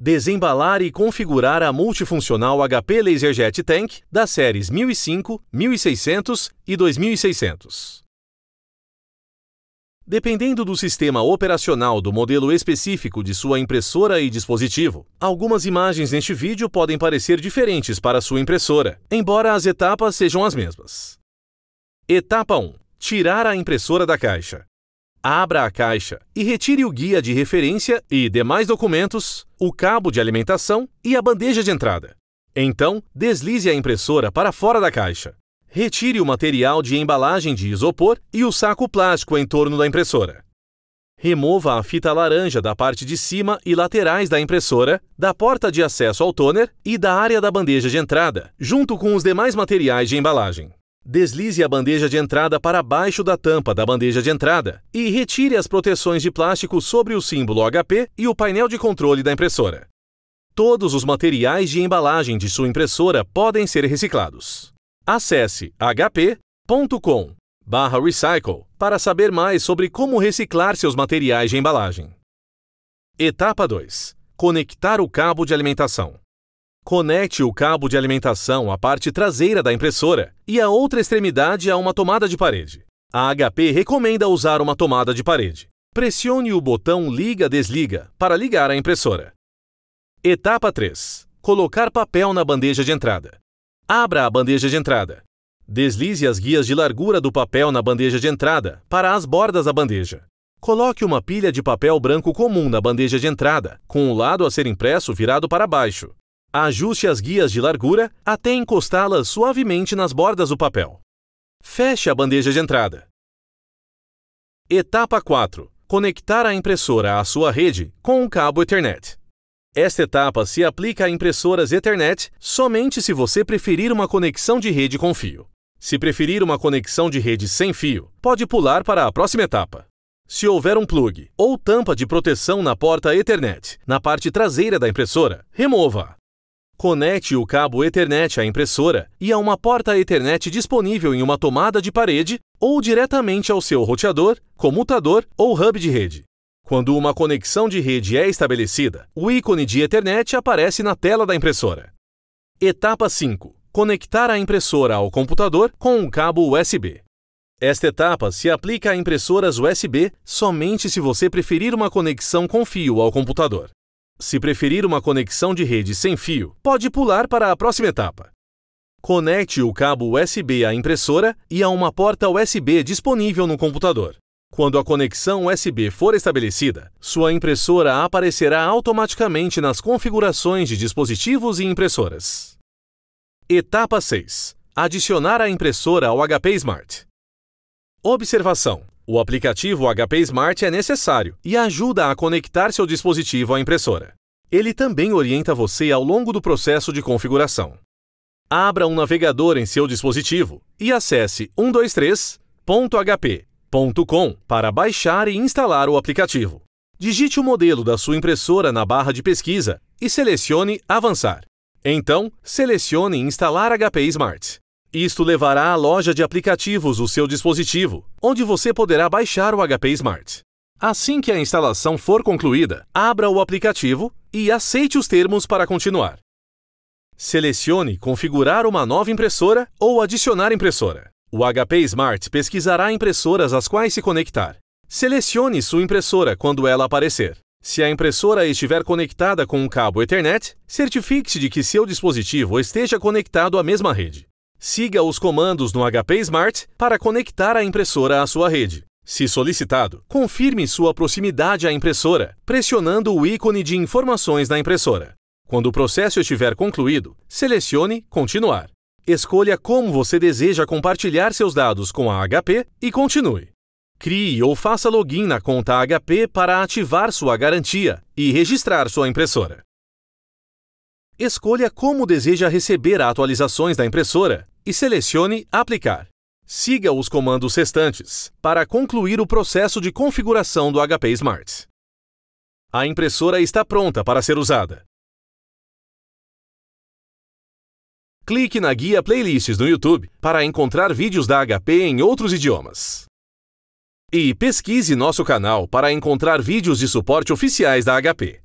desembalar e configurar a multifuncional HP LaserJet Tank das séries 1005, 1600 e 2600. Dependendo do sistema operacional do modelo específico de sua impressora e dispositivo, algumas imagens neste vídeo podem parecer diferentes para sua impressora, embora as etapas sejam as mesmas. Etapa 1. Tirar a impressora da caixa. Abra a caixa e retire o guia de referência e demais documentos, o cabo de alimentação e a bandeja de entrada. Então, deslize a impressora para fora da caixa. Retire o material de embalagem de isopor e o saco plástico em torno da impressora. Remova a fita laranja da parte de cima e laterais da impressora, da porta de acesso ao toner e da área da bandeja de entrada, junto com os demais materiais de embalagem. Deslize a bandeja de entrada para baixo da tampa da bandeja de entrada e retire as proteções de plástico sobre o símbolo HP e o painel de controle da impressora. Todos os materiais de embalagem de sua impressora podem ser reciclados. Acesse hp.com/recycle para saber mais sobre como reciclar seus materiais de embalagem. Etapa 2: Conectar o cabo de alimentação. Conecte o cabo de alimentação à parte traseira da impressora e a outra extremidade a uma tomada de parede. A HP recomenda usar uma tomada de parede. Pressione o botão Liga-Desliga para ligar a impressora. Etapa 3. Colocar papel na bandeja de entrada. Abra a bandeja de entrada. Deslize as guias de largura do papel na bandeja de entrada para as bordas da bandeja. Coloque uma pilha de papel branco comum na bandeja de entrada, com o lado a ser impresso virado para baixo, Ajuste as guias de largura até encostá-las suavemente nas bordas do papel. Feche a bandeja de entrada. Etapa 4. Conectar a impressora à sua rede com um cabo Ethernet. Esta etapa se aplica a impressoras Ethernet somente se você preferir uma conexão de rede com fio. Se preferir uma conexão de rede sem fio, pode pular para a próxima etapa. Se houver um plug ou tampa de proteção na porta Ethernet na parte traseira da impressora, remova-a. Conecte o cabo Ethernet à impressora e a uma porta Ethernet disponível em uma tomada de parede ou diretamente ao seu roteador, comutador ou hub de rede. Quando uma conexão de rede é estabelecida, o ícone de Ethernet aparece na tela da impressora. Etapa 5. Conectar a impressora ao computador com um cabo USB. Esta etapa se aplica a impressoras USB somente se você preferir uma conexão com fio ao computador. Se preferir uma conexão de rede sem fio, pode pular para a próxima etapa. Conecte o cabo USB à impressora e a uma porta USB disponível no computador. Quando a conexão USB for estabelecida, sua impressora aparecerá automaticamente nas configurações de dispositivos e impressoras. Etapa 6. Adicionar a impressora ao HP Smart. Observação: o aplicativo HP Smart é necessário e ajuda a conectar seu dispositivo à impressora. Ele também orienta você ao longo do processo de configuração. Abra um navegador em seu dispositivo e acesse 123.hp.com para baixar e instalar o aplicativo. Digite o modelo da sua impressora na barra de pesquisa e selecione Avançar. Então, selecione Instalar HP Smart. Isto levará à loja de aplicativos o seu dispositivo, onde você poderá baixar o HP Smart. Assim que a instalação for concluída, abra o aplicativo e aceite os termos para continuar. Selecione Configurar uma nova impressora ou Adicionar impressora. O HP Smart pesquisará impressoras às quais se conectar. Selecione sua impressora quando ela aparecer. Se a impressora estiver conectada com um cabo Ethernet, certifique-se de que seu dispositivo esteja conectado à mesma rede. Siga os comandos no HP Smart para conectar a impressora à sua rede. Se solicitado, confirme sua proximidade à impressora, pressionando o ícone de informações da impressora. Quando o processo estiver concluído, selecione Continuar. Escolha como você deseja compartilhar seus dados com a HP e continue. Crie ou faça login na conta HP para ativar sua garantia e registrar sua impressora. Escolha como deseja receber atualizações da impressora e selecione Aplicar. Siga os comandos restantes para concluir o processo de configuração do HP Smart. A impressora está pronta para ser usada. Clique na guia Playlists no YouTube para encontrar vídeos da HP em outros idiomas. E pesquise nosso canal para encontrar vídeos de suporte oficiais da HP.